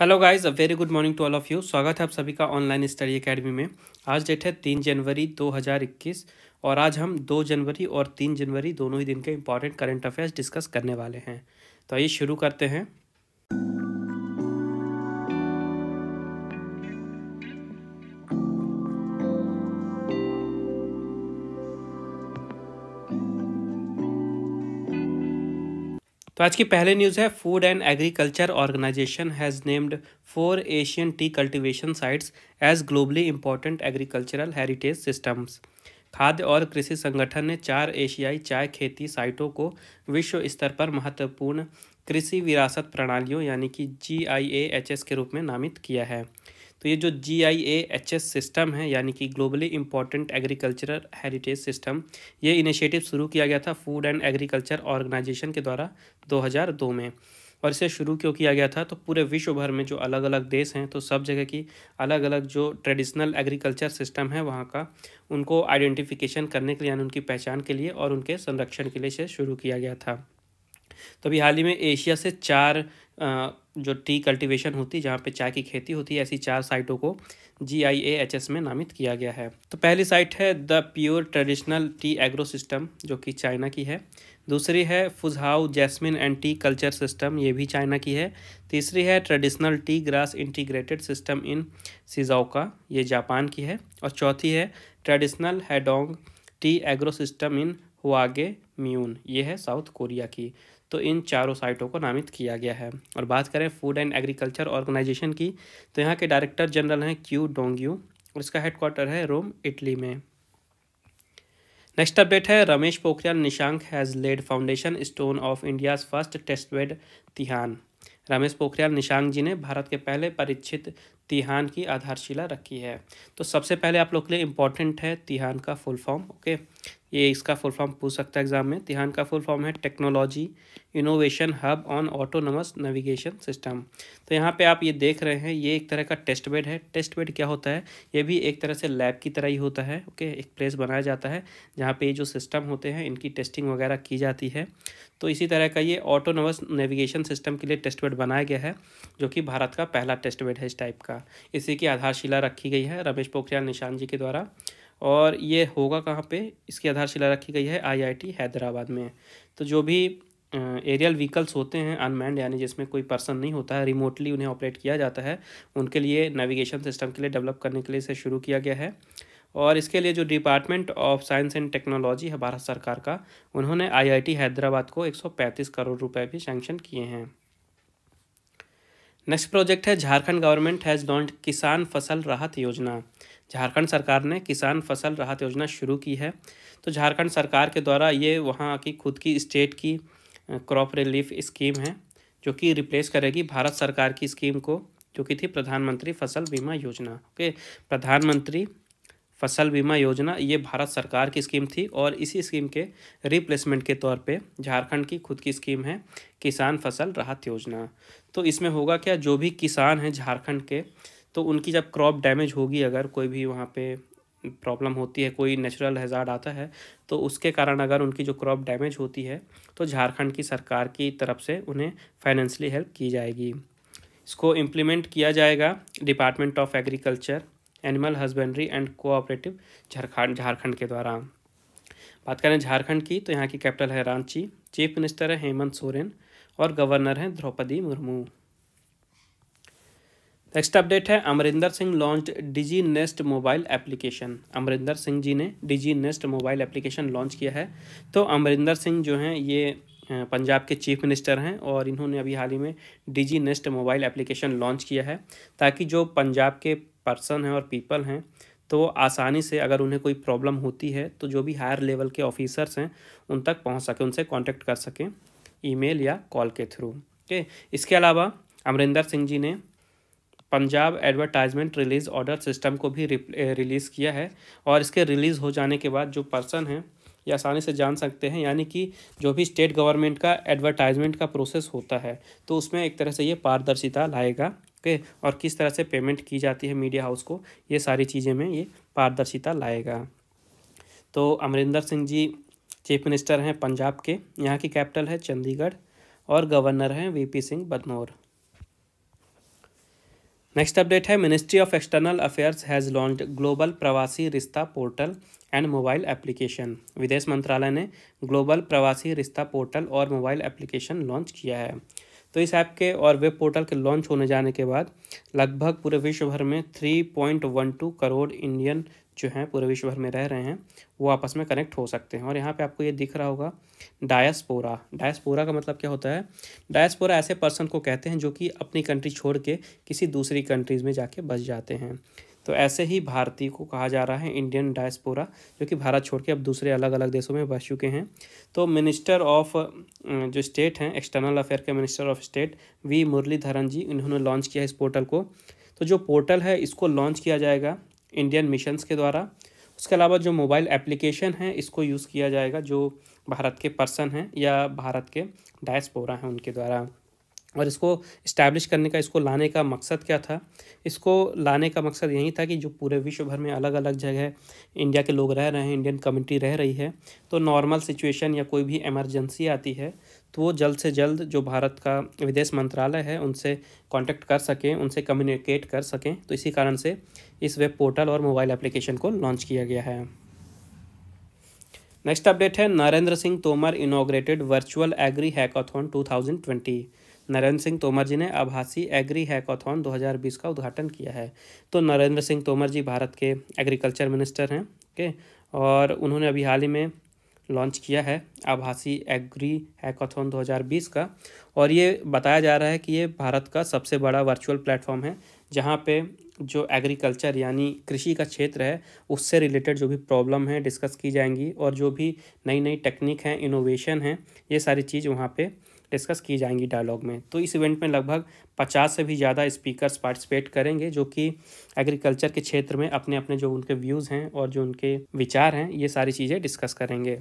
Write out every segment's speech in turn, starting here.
hello guys a very good morning to all of you स्वागत है आप सभी का ऑनलाइन स्टडी एकेडमी में आज डेट है तीन जनवरी 2021 और आज हम दो जनवरी और तीन जनवरी दोनों ही दिन के इम्पॉर्टेंट करंट अफेयर्स डिस्कस करने वाले हैं तो आइए शुरू करते हैं तो आज की पहले न्यूज़ है food and agriculture organisation has named four Asian tea cultivation sites as globally important agricultural heritage systems खाद्य और कृषि संगठन ने चार एशियाई चाय खेती साइटों को विश्व स्तर पर महत्वपूर्ण कृषि विरासत प्रणालियों यानी कि जी आई ए एच एस के रूप में नामित किया है तो ये जो G I A H S system है यानी कि globally important agricultural heritage system ये इनिशिएटिव शुरू किया गया था फूड एंड एग्रीकल्चर ऑर्गेनाइजेशन के द्वारा 2002 में और इसे शुरू क्यों किया गया था तो पूरे विश्व भर में जो अलग अलग देश हैं तो सब जगह की अलग अलग जो ट्रेडिशनल एग्रीकल्चर सिस्टम है वहाँ का उनको आइडेंटिफिकेशन करने के लिए यानी उनकी पहचान के लिए और उनके संरक्षण के लिए इसे शुरू किया गया था तो अभी हाल ही में एशिया से चार जो टी कल्टीवेशन होती है जहाँ पे चाय की खेती होती है ऐसी चार साइटों को जी आई ए एच एस में नामित किया गया है तो पहली साइट है the Pu'er traditional tea agro system जो कि चाइना की है दूसरी है Fuzhou jasmine and tea culture system ये भी चाइना की है तीसरी है traditional tea grass integrated system in Shizuoka ये जापान की है और चौथी है traditional Hadong tea agro system in Hwagae myeon ये है साउथ कोरिया की तो इन चारों साइटों को नामित किया गया है और बात करें फूड एंड एग्रीकल्चर ऑर्गेनाइजेशन की तो यहाँ के डायरेक्टर जनरल हैं क्यू डोंग्यू और इसका हेडक्वार्टर है रोम इटली में नेक्स्ट अपडेट है Ramesh Pokhriyal Nishank has laid foundation stone of India's first test bed TiHAN Ramesh Pokhriyal Nishank ji ने भारत के पहले परीक्षित तिहान की आधारशिला रखी है तो सबसे पहले आप लोग के लिए इम्पॉर्टेंट है तिहान का फुल फॉर्म ओके ये इसका फुल फॉर्म पूछ सकता है एग्जाम में तिहान का फुल फॉर्म है technology innovation hub on autonomous navigation system तो यहाँ पे आप ये देख रहे हैं ये एक तरह का टेस्ट बेड है टेस्ट बेड क्या होता है ये भी एक तरह से लैब की तरह ही होता है ओके एक प्लेस बनाया जाता है जहाँ पे ये जो सिस्टम होते हैं इनकी टेस्टिंग वगैरह की जाती है तो इसी तरह का ये ऑटोनमस नेविगेशन सिस्टम के लिए टेस्ट बेड बनाया गया है जो कि भारत का पहला टेस्ट बेड है इस टाइप का इसी की आधारशिला रखी गई है रमेश पोखरियाल निशान जी के द्वारा और ये होगा कहाँ पे इसकी आधारशिला रखी गई है आईआईटी हैदराबाद में तो जो भी एरियल व्हीकल्स होते हैं अनमैंड यानी जिसमें कोई पर्सन नहीं होता है रिमोटली उन्हें ऑपरेट किया जाता है उनके लिए नेविगेशन सिस्टम के लिए डेवलप करने के लिए इसे शुरू किया गया है और इसके लिए जो department of science and technology है भारत सरकार का उन्होंने आईआईटी हैदराबाद को 135 करोड़ रुपए भी सैंक्शन किए हैं नेक्स्ट प्रोजेक्ट है झारखंड गवर्नमेंट हैज़ लॉन्च किसान फसल राहत योजना झारखंड सरकार ने किसान फसल राहत योजना शुरू की है तो झारखंड सरकार के द्वारा ये वहाँ की खुद की स्टेट की क्रॉप रिलीफ स्कीम है जो कि रिप्लेस करेगी भारत सरकार की स्कीम को जो कि थी प्रधानमंत्री फसल बीमा योजना ओके प्रधानमंत्री फसल बीमा योजना ये भारत सरकार की स्कीम थी और इसी स्कीम के रिप्लेसमेंट के तौर पे झारखंड की खुद की स्कीम है किसान फसल राहत योजना तो इसमें होगा क्या जो भी किसान हैं झारखंड के तो उनकी जब क्रॉप डैमेज होगी अगर कोई भी वहाँ पे प्रॉब्लम होती है कोई नेचुरल हैज़ार्ड आता है तो उसके कारण अगर उनकी जो क्रॉप डैमेज होती है तो झारखंड की सरकार की तरफ से उन्हें फाइनेंशली हेल्प की जाएगी इसको इम्प्लीमेंट किया जाएगा department of agriculture animal husbandry and cooperative Jharkhand Jharkhand के द्वारा बात करें झारखंड की तो यहाँ की कैपिटल है रांची चीफ मिनिस्टर है हेमंत सोरेन और गवर्नर हैं द्रौपदी मुर्मू नेक्स्ट अपडेट है Amarinder Singh launch DigiNest mobile application Amarinder Singh ji ने DigiNest mobile application launch किया है तो अमरिंदर सिंह जो हैं ये पंजाब के चीफ मिनिस्टर हैं और इन्होंने अभी हाल ही में DigiNest mobile application launch किया है ताकि जो पंजाब के पर्सन हैं और पीपल हैं तो आसानी से अगर उन्हें कोई प्रॉब्लम होती है तो जो भी हायर लेवल के ऑफिसर्स हैं उन तक पहुंच सकें उनसे कांटेक्ट कर सकें ईमेल या कॉल के थ्रू ठीक इसके अलावा अमरिंदर सिंह जी ने Punjab advertisement release order system को भी रिलीज़ किया है और इसके रिलीज़ हो जाने के बाद जो पर्सन हैं ये आसानी से जान सकते हैं यानी कि जो भी स्टेट गवर्नमेंट का एडवर्टाइजमेंट का प्रोसेस होता है तो उसमें एक तरह से ये पारदर्शिता लाएगा ओके और किस तरह से पेमेंट की जाती है मीडिया हाउस को ये सारी चीज़ें में ये पारदर्शिता लाएगा तो अमरिंदर सिंह जी चीफ मिनिस्टर हैं पंजाब के यहाँ की कैपिटल है चंडीगढ़ और गवर्नर हैं V P Singh Badnore next update है ministry of external affairs has launch global Pravasi Rishta portal and mobile application विदेश मंत्रालय ने ग्लोबल प्रवासी रिश्ता पोर्टल और मोबाइल एप्लीकेशन लॉन्च किया है तो इस ऐप के और वेब पोर्टल के लॉन्च होने जाने के बाद लगभग पूरे विश्व भर में टू करोड़ इंडियन जो हैं पूरे विश्व भर में रह रहे हैं वो आपस में कनेक्ट हो सकते हैं और यहाँ पे आपको ये दिख रहा होगा डायस्पोरा डायस्पोरा का मतलब क्या होता है डायस्पोरा ऐसे पर्सन को कहते हैं जो कि अपनी कंट्री छोड़ के किसी दूसरी कंट्रीज़ में जाके बस जाते हैं तो ऐसे ही भारतीय को कहा जा रहा है इंडियन डायस्पोरा जो कि भारत छोड़ के अब दूसरे अलग अलग देशों में बस चुके हैं तो मिनिस्टर ऑफ अं, जो स्टेट हैं एक्सटर्नल अफेयर के minister of state V Muraleedharan ji इन्होंने लॉन्च किया इस पोर्टल को तो जो पोर्टल है इसको लॉन्च किया जाएगा इंडियन मिशंस के द्वारा उसके अलावा जो मोबाइल एप्लीकेशन है इसको यूज़ किया जाएगा जो भारत के पर्सन हैं या भारत के डायस्पोरा हैं उनके द्वारा और इसको इस्टेब्लिश करने का इसको लाने का मकसद क्या था इसको लाने का मकसद यही था कि जो पूरे विश्व भर में अलग अलग जगह इंडिया के लोग रह रहे हैं इंडियन कम्युनिटी रह रही है तो नॉर्मल सिचुएशन या कोई भी एमरजेंसी आती है तो वो जल्द से जल्द जो भारत का विदेश मंत्रालय है उनसे कांटेक्ट कर सकें उनसे कम्युनिकेट कर सकें तो इसी कारण से इस वेब पोर्टल और मोबाइल एप्लीकेशन को लॉन्च किया गया है नेक्स्ट अपडेट है Narendra Singh Tomar inaugurated virtual agri hackathon two Narendra Singh Tomar ji ने आभासी एग्री हैकाथॉन 2020 का उद्घाटन किया है तो नरेंद्र सिंह तोमर जी भारत के एग्रीकल्चर मिनिस्टर हैं ओके और उन्होंने अभी हाल ही में लॉन्च किया है आभासी एग्री हैकाथन 2020 का और ये बताया जा रहा है कि ये भारत का सबसे बड़ा वर्चुअल प्लेटफॉर्म है जहाँ पे जो एग्रीकल्चर यानी कृषि का क्षेत्र है उससे रिलेटेड जो भी प्रॉब्लम है डिस्कस की जाएंगी और जो भी नई नई टेक्निक हैं इनोवेशन हैं ये सारी चीज़ वहाँ पर डिस्कस की जाएंगी डायलॉग में तो इस इवेंट में लगभग पचास से भी ज़्यादा स्पीकर्स पार्टिसिपेट करेंगे जो कि एग्रीकल्चर के क्षेत्र में अपने अपने जो उनके व्यूज़ हैं और जो उनके विचार हैं ये सारी चीज़ें डिस्कस करेंगे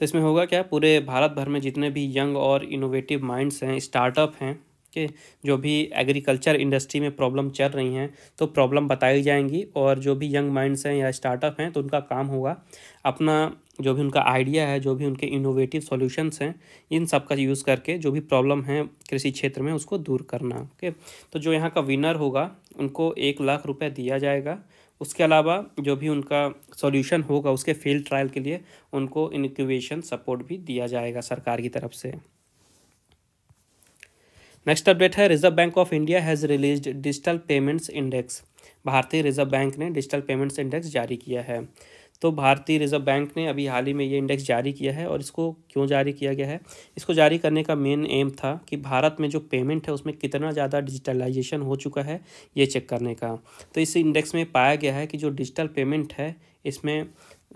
तो इसमें होगा क्या पूरे भारत भर में जितने भी यंग और इनोवेटिव माइंड्स हैं स्टार्टअप हैं के जो भी एग्रीकल्चर इंडस्ट्री में प्रॉब्लम चल रही हैं तो प्रॉब्लम बताई जाएंगी और जो भी यंग माइंड्स हैं या स्टार्टअप हैं तो उनका काम होगा अपना जो भी उनका आइडिया है जो भी उनके इनोवेटिव सॉल्यूशंस हैं इन सब का यूज़ करके जो भी प्रॉब्लम है कृषि क्षेत्र में उसको दूर करना ओके तो जो यहाँ का विनर होगा उनको एक लाख रुपये दिया जाएगा उसके अलावा जो भी उनका सॉल्यूशन होगा उसके फील्ड ट्रायल के लिए उनको इनक्यूबेशन सपोर्ट भी दिया जाएगा सरकार की तरफ से नेक्स्ट अपडेट है reserve bank of India has release digital payments index भारतीय रिजर्व बैंक ने डिजिटल पेमेंट्स इंडेक्स जारी किया है तो भारतीय रिजर्व बैंक ने अभी हाल ही में ये इंडेक्स जारी किया है और इसको क्यों जारी किया गया है इसको जारी करने का मेन एम था कि भारत में जो पेमेंट है उसमें कितना ज़्यादा डिजिटलाइजेशन हो चुका है ये चेक करने का तो इस इंडेक्स में पाया गया है कि जो डिजिटल पेमेंट है इसमें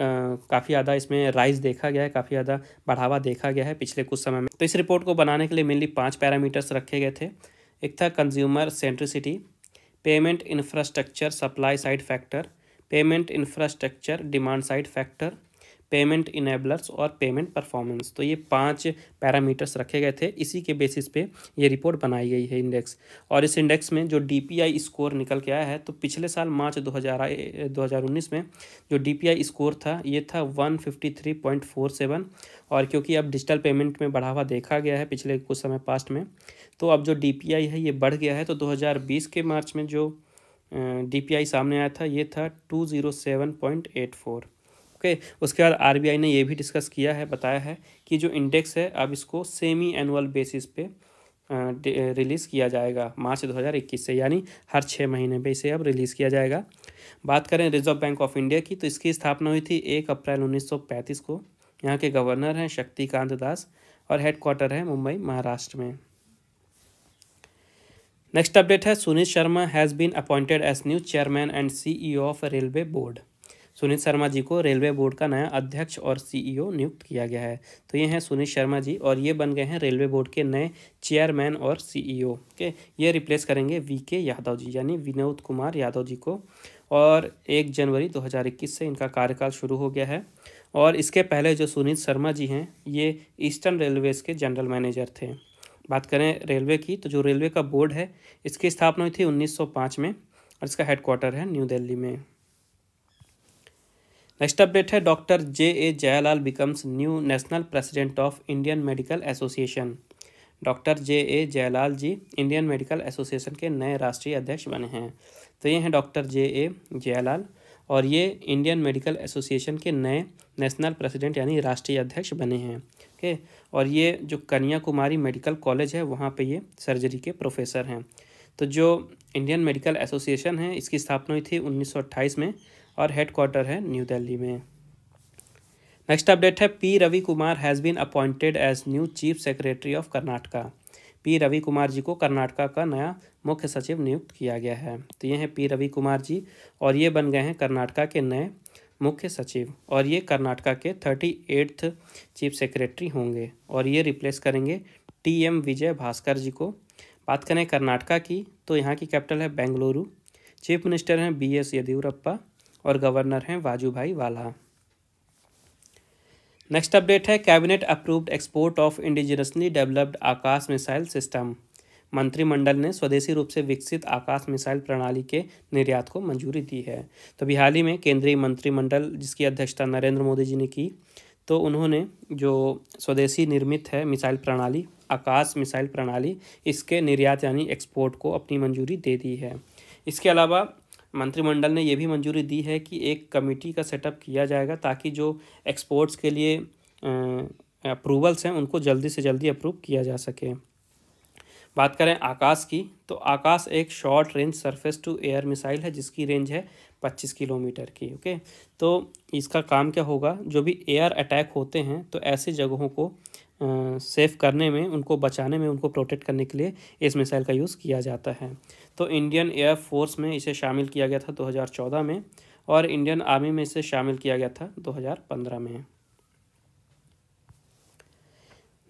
काफ़ी ज़्यादा इसमें राइज देखा गया है काफ़ी ज़्यादा बढ़ावा देखा गया है पिछले कुछ समय में तो इस रिपोर्ट को बनाने के लिए मेनली पाँच पैरामीटर्स रखे गए थे एक था consumer centricity payment infrastructure supply side factor payment infrastructure demand side factor payment enablers और पेमेंट परफॉर्मेंस तो ये पांच पैरामीटर्स रखे गए थे इसी के बेसिस पे ये रिपोर्ट बनाई गई है इंडेक्स और इस इंडेक्स में जो डीपीआई स्कोर निकल के आया है तो पिछले साल मार्च 2000 2019 में जो डीपीआई स्कोर था ये था 153.47 और क्योंकि अब डिजिटल पेमेंट में बढ़ावा देखा गया है पिछले कुछ समय पास्ट में तो अब जो डी है ये बढ़ गया है तो दो के मार्च में जो डी सामने आया था ये था two zero seven point eight four okay उसके बाद आरबीआई ने ये भी डिस्कस किया है बताया है कि जो इंडेक्स है अब इसको सेमी एनुअल बेसिस पे रिलीज़ किया जाएगा मार्च 2021 से यानी हर छः महीने पे इसे अब रिलीज़ किया जाएगा बात करें रिजर्व बैंक ऑफ इंडिया की तो इसकी स्थापना हुई थी एक अप्रैल उन्नीस को यहाँ के गवर्नर हैं शक्तिकांत दास और हेडक्वार्टर है मुंबई महाराष्ट्र में नेक्स्ट अपडेट है Suneet Sharma has been appointed as new chairman and CEO of railway board Suneet Sharma ji को रेलवे बोर्ड का नया अध्यक्ष और सीईओ e नियुक्त किया गया है तो ये हैं सुनीत शर्मा जी और ये बन गए हैं रेलवे बोर्ड के नए चेयरमैन और सीईओ e के ये रिप्लेस करेंगे वी के यादव जी यानी विनोद कुमार यादव जी को और एक जनवरी 2021 से इनका कार्यकाल शुरू हो गया है और इसके पहले जो सुनीत शर्मा जी हैं ये ईस्टर्न रेलवेज़ के जनरल मैनेजर थे बात करें रेलवे की तो जो रेलवे का बोर्ड है इसकी स्थापना हुई थी 1905 में और इसका हेडक्वार्टर है न्यू दिल्ली में नेक्स्ट अपडेट है doctor J A Jayalal becomes new national president of Indian medical association doctor J A Jayalal ji Indian medical association के नए राष्ट्रीय अध्यक्ष बने हैं तो ये हैं डॉक्टर जे ए जयलाल और ये इंडियन मेडिकल एसोसिएशन के नए नेशनल प्रेसिडेंट यानी राष्ट्रीय अध्यक्ष बने हैं ओके और ये जो कन्याकुमारी मेडिकल कॉलेज है वहाँ पे ये सर्जरी के प्रोफेसर हैं तो जो इंडियन मेडिकल एसोसिएशन है इसकी स्थापना हुई थी 1928 में और हेडक्वार्टर है न्यू दिल्ली में नेक्स्ट अपडेट है P Ravi Kumar has been appointed as new chief secretary of Karnataka P Ravi Kumar ji को कर्नाटका का नया मुख्य सचिव नियुक्त किया गया है तो ये हैं पी रवि कुमार जी और ये बन गए हैं कर्नाटका के नए मुख्य सचिव और ये कर्नाटका के थर्टी एट्थ चीफ सेक्रेटरी होंगे और ये रिप्लेस करेंगे टी एम विजय भास्कर जी को बात करें कर्नाटका की तो यहाँ की कैपिटल है बेंगलुरु चीफ मिनिस्टर हैं बी एस येदियुरप्पा और गवर्नर हैं वाजूभाई वाला नेक्स्ट अपडेट है cabinet approved export of indigenously developed Akash missile system मंत्रिमंडल ने स्वदेशी रूप से विकसित आकाश मिसाइल प्रणाली के निर्यात को मंजूरी दी है तो अभी हाल ही में केंद्रीय मंत्रिमंडल जिसकी अध्यक्षता नरेंद्र मोदी जी ने की तो उन्होंने जो स्वदेशी निर्मित है मिसाइल प्रणाली आकाश मिसाइल प्रणाली इसके निर्यात यानी एक्सपोर्ट को अपनी मंजूरी दे दी है इसके अलावा मंत्रिमंडल ने यह भी मंजूरी दी है कि एक कमेटी का सेटअप किया जाएगा ताकि जो एक्सपोर्ट्स के लिए अप्रूवल्स हैं उनको जल्दी से जल्दी अप्रूव किया जा सके बात करें आकाश की तो आकाश एक short range surface to air missile है जिसकी रेंज है 25 किलोमीटर की ओके तो इसका काम क्या होगा जो भी एयर अटैक होते हैं तो ऐसे जगहों को सेफ करने में उनको बचाने में उनको प्रोटेक्ट करने के लिए इस मिसाइल का यूज़ किया जाता है तो इंडियन एयर फोर्स में इसे शामिल किया गया था 2014 में और इंडियन आर्मी में इसे शामिल किया गया था 2015 में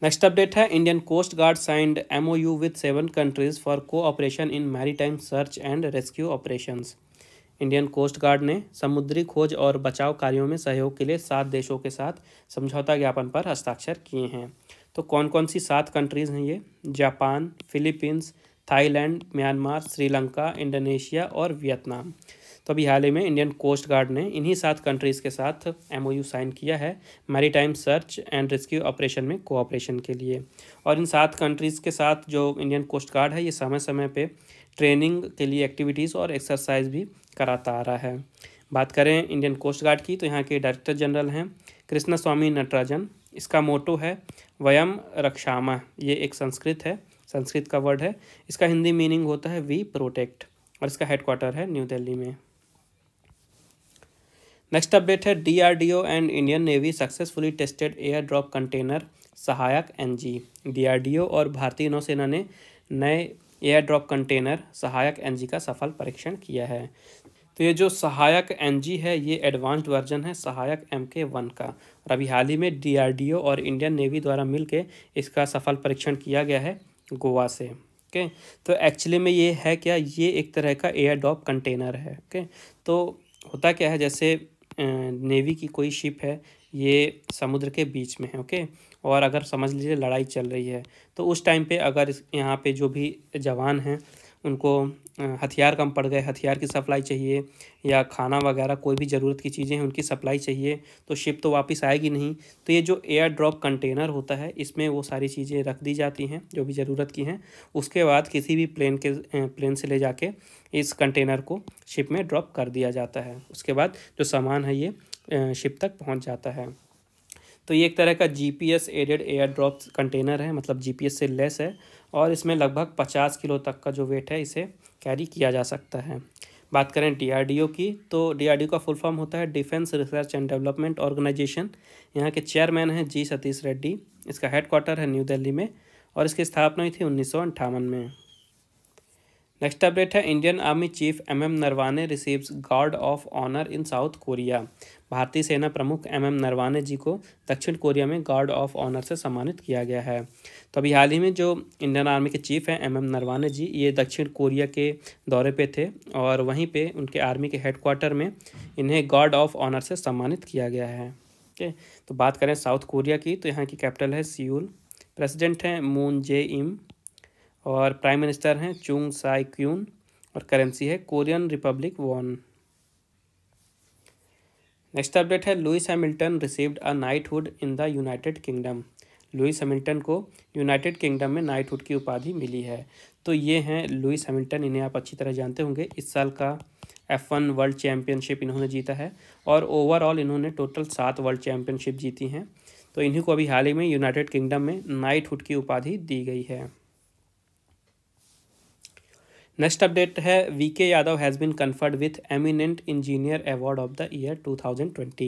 नेक्स्ट अपडेट है Indian coast guard signed MoU with seven countries for cooperation in maritime search and rescue operations Indian coast guard ने समुद्री खोज और बचाव कार्यों में सहयोग के लिए सात देशों के साथ समझौता ज्ञापन पर हस्ताक्षर किए हैं तो कौन कौन सी सात कंट्रीज़ हैं ये Japan Philippines Thailand Myanmar Sri Lanka Indonesia और वियतनाम तो अभी हाल ही में इंडियन कोस्ट गार्ड ने इन्हीं सात कंट्रीज़ के साथ एमओयू साइन किया है maritime search and rescue operation में कोऑपरेशन के लिए और इन सात कंट्रीज़ के साथ जो इंडियन कोस्ट गार्ड है ये समय समय पर ट्रेनिंग के लिए एक्टिविटीज़ और एक्सरसाइज भी कराता आ रहा है बात करें इंडियन कोस्ट गार्ड की तो यहाँ के डायरेक्टर जनरल हैं कृष्णा स्वामी नटराजन इसका मोटो है वयम रक्षामा ये एक संस्कृत है संस्कृत का वर्ड है इसका हिंदी मीनिंग होता है वी प्रोटेक्ट और इसका हेडक्वार्टर है न्यू दिल्ली में नेक्स्ट अपडेट है DRDO and Indian navy successfully tested air drop container Sahayak NG DRDO और भारतीय नौसेना ने नए air drop container Sahayak NG का सफल परीक्षण किया है तो ये जो सहायक एनजी है ये एडवांस्ड वर्जन है सहायक एम के वन का और अभी हाल ही में डीआरडीओ और इंडियन नेवी द्वारा मिलकर इसका सफल परीक्षण किया गया है गोवा से ओके तो एक्चुअली में ये है क्या ये एक तरह का एयर ड्रॉप कंटेनर है ओके तो होता क्या है जैसे नेवी की कोई शिप है ये समुद्र के बीच में है ओके और अगर समझ लीजिए लड़ाई चल रही है तो उस टाइम पे अगर यहाँ पे जो भी जवान हैं उनको हथियार कम पड़ गए हथियार की सप्लाई चाहिए या खाना वगैरह कोई भी ज़रूरत की चीज़ें हैं उनकी सप्लाई चाहिए तो शिप तो वापस आएगी नहीं तो ये जो एयर ड्रॉप कंटेनर होता है इसमें वो सारी चीज़ें रख दी जाती हैं जो भी ज़रूरत की हैं उसके बाद किसी भी प्लेन के प्लेन से ले जाके इस कंटेनर को शिप में ड्रॉप कर दिया जाता है उसके बाद जो सामान है ये शिप तक पहुँच जाता है तो ये एक तरह का S aided air drop container है मतलब एस से लेस है और इसमें लगभग पचास किलो तक का जो वेट है इसे कैरी किया जा सकता है बात करें डीआरडीओ की तो डीआरडीओ का फुल फॉर्म होता है defence research and development organisation यहाँ के चेयरमैन हैं जी सतीश रेड्डी इसका हेडक्वार्टर है न्यू दिल्ली में और इसकी स्थापना हुई थी उन्नीस में नेक्स्ट अपडेट है Indian army chief M M Naravane receives guard of honour in South Korea भारतीय सेना प्रमुख एम एम नरवाने जी को दक्षिण कोरिया में गार्ड ऑफ ऑनर से सम्मानित किया गया है तो अभी हाल ही में जो इंडियन आर्मी के चीफ हैं एम एम नरवाने जी ये दक्षिण कोरिया के दौरे पे थे और वहीं पे उनके आर्मी के हेडक्वार्टर में इन्हें गार्ड ऑफ ऑनर से सम्मानित किया गया है है तो बात करें साउथ कोरिया की तो यहाँ की कैपिटल है सियोल प्रेसिडेंट हैं मून जे इम और प्राइम मिनिस्टर हैं चुंग साई क्यून और करेंसी है Korean republic won next update है Lewis Hamilton received a knighthood in the United Kingdom Lewis Hamilton को यूनाइटेड किंगडम में नाइटहुड की उपाधि मिली है तो ये हैं लुइस हैमिल्टन इन्हें आप अच्छी तरह जानते होंगे इस साल का एफ वन वर्ल्ड चैम्पियनशिप इन्होंने जीता है और ओवरऑल इन्होंने टोटल सात वर्ल्ड चैम्पियनशिप जीती हैं तो इन्हीं को अभी हाल ही में यूनाइटेड किंगडम में नाइटहुड की उपाधि दी गई है नेक्स्ट अपडेट है V K Yadav has been conferred with eminent engineer award of the year 2020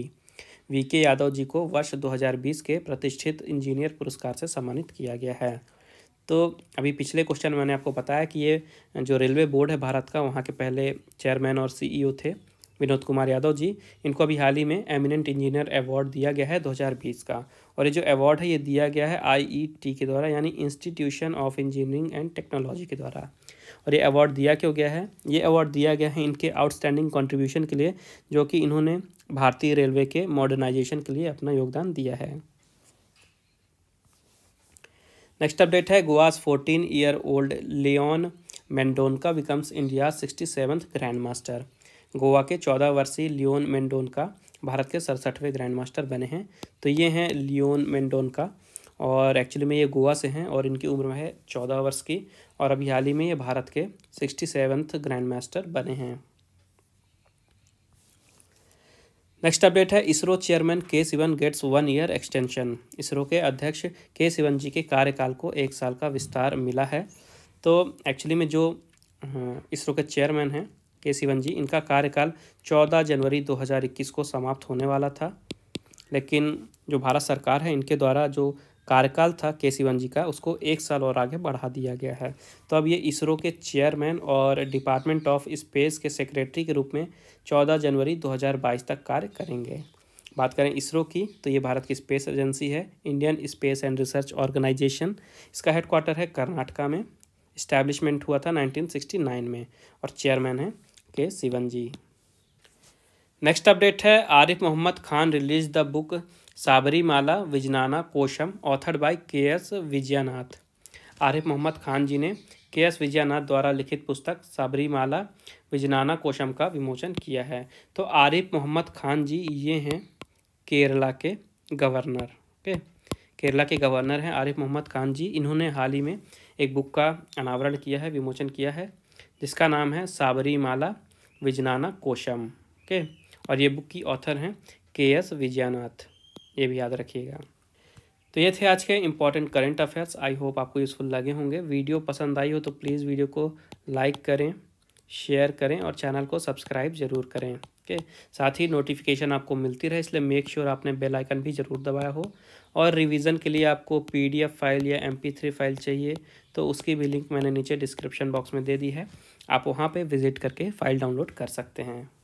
V K Yadav ji को वर्ष 2020 के प्रतिष्ठित इंजीनियर पुरस्कार से सम्मानित किया गया है तो अभी पिछले क्वेश्चन मैंने आपको बताया कि ये जो रेलवे बोर्ड है भारत का वहाँ के पहले चेयरमैन और ओ e थे विनोद कुमार यादव जी इनको अभी हाल ही में एमिनेंट इंजीनियर अवार्ड दिया गया है 2020 का और ये जो अवार्ड है ये दिया गया है आईईटी e के द्वारा यानी institution of engineering and technology के द्वारा और ये अवार्ड दिया क्यों गया है ये अवार्ड दिया गया है इनके आउटस्टैंडिंग कंट्रीब्यूशन के लिए जो कि इन्होंने भारतीय रेलवे के मॉडर्नाइजेशन के लिए अपना योगदान दिया है नेक्स्ट अपडेट है Goa's fourteen year old Leon Mendonca becomes India sixty seventh grand master Goa के चौदह वर्षीय लियोन मेंडोनका भारत के सड़सठवें ग्रैंड मास्टर बने हैं तो ये हैं लियोन मेंडोनका और एक्चुअली में ये गोवा से हैं और इनकी उम्र है चौदह वर्ष की और अभी हाल ही में ये भारत के सिक्सटी सेवन्थ ग्रैंड मास्टर बने हैं नेक्स्ट अपडेट है ISRO chairman K Sivan gets one year extension ISRO के अध्यक्ष के सिवन जी के कार्यकाल को एक साल का विस्तार मिला है तो एक्चुअली में जो हाँ, इसरो के चेयरमैन हैं के सिवन जी इनका कार्यकाल चौदह जनवरी दो हज़ार इक्कीस को समाप्त होने वाला था लेकिन जो भारत सरकार है इनके द्वारा जो कार्यकाल था के सिवन जी का उसको एक साल और आगे बढ़ा दिया गया है तो अब ये इसरो के चेयरमैन और डिपार्टमेंट ऑफ स्पेस के सेक्रेटरी के रूप में 14 जनवरी 2022 तक कार्य करेंगे बात करें इसरो की तो ये भारत की स्पेस एजेंसी है Indian space and research organisation इसका हेडक्वार्टर है कर्नाटका में इस्टेब्लिशमेंट हुआ था नाइनटीन में और चेयरमैन है के सीवन जी नेक्स्ट अपडेट है Arif Mohammad Khan release the book Sabarimala Vijnana Kosham author by K S Vijayanath Arif Mohammad Khan ji ने के एस विजयनाथ द्वारा लिखित पुस्तक साबरीमाला विजनाना कोशम का विमोचन किया है तो आरिफ मोहम्मद खान जी ये हैं केरला के गवर्नर ओके केरला के गवर्नर हैं आरिफ मोहम्मद खान जी इन्होंने हाल ही में एक बुक का अनावरण किया है विमोचन किया है जिसका नाम है साबरीमाला विजनाना कोशम ओके और ये बुक की ऑथर हैं के एस विजयनाथ ये भी याद रखिएगा तो ये थे आज के important current affairs I hope आपको यूज़फुल लगे होंगे वीडियो पसंद आई हो तो प्लीज़ वीडियो को लाइक करें शेयर करें और चैनल को सब्सक्राइब ज़रूर करें ओके साथ ही नोटिफिकेशन आपको मिलती रहे इसलिए मेक श्योर आपने बेल आइकन भी ज़रूर दबाया हो और रिवीजन के लिए आपको पीडीएफ फाइल या थ्री फाइल चाहिए तो उसकी भी लिंक मैंने नीचे डिस्क्रिप्शन बॉक्स में दे दी है आप वहाँ पर विजिट करके फ़ाइल डाउनलोड कर सकते हैं